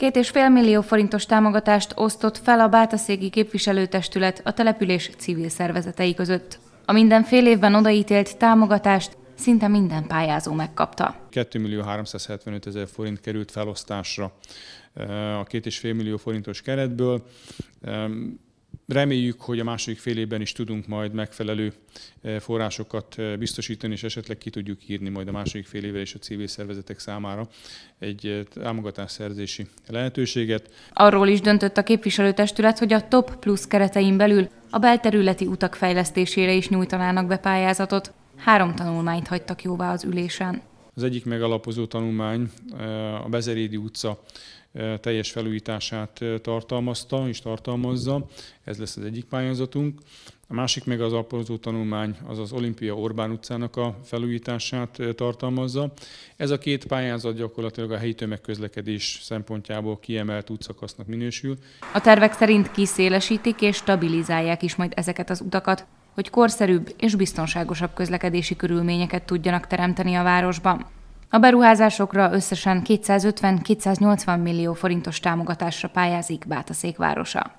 Két és fél millió forintos támogatást osztott fel a Bátaszégi Képviselőtestület a település civil szervezetei között. A minden fél évben odaítélt támogatást szinte minden pályázó megkapta. 2 millió 375 ezer forint került felosztásra eh, a és fél millió forintos keretből. Reméljük, hogy a második fél évben is tudunk majd megfelelő eh, forrásokat eh, biztosítani, és esetleg ki tudjuk írni majd a második fél évre és a civil szervezetek számára egy eh, szerzési lehetőséget. Arról is döntött a képviselőtestület, hogy a TOP plusz keretein belül a belterületi utak fejlesztésére is nyújtanának be pályázatot. Három tanulmányt hagytak jóvá az ülésen. Az egyik megalapozó tanulmány eh, a Bezerédi utca eh, teljes felújítását eh, tartalmazta és tartalmazza, ez lesz az egyik pályázatunk. A másik meg az alapozó tanulmány, az az Olimpia Orbán utcának a felújítását tartalmazza. Ez a két pályázat gyakorlatilag a helyi tömegközlekedés szempontjából kiemelt útszakasznak minősül. A tervek szerint kiszélesítik és stabilizálják is majd ezeket az utakat hogy korszerűbb és biztonságosabb közlekedési körülményeket tudjanak teremteni a városban. A beruházásokra összesen 250-280 millió forintos támogatásra pályázik Bátaszék városa.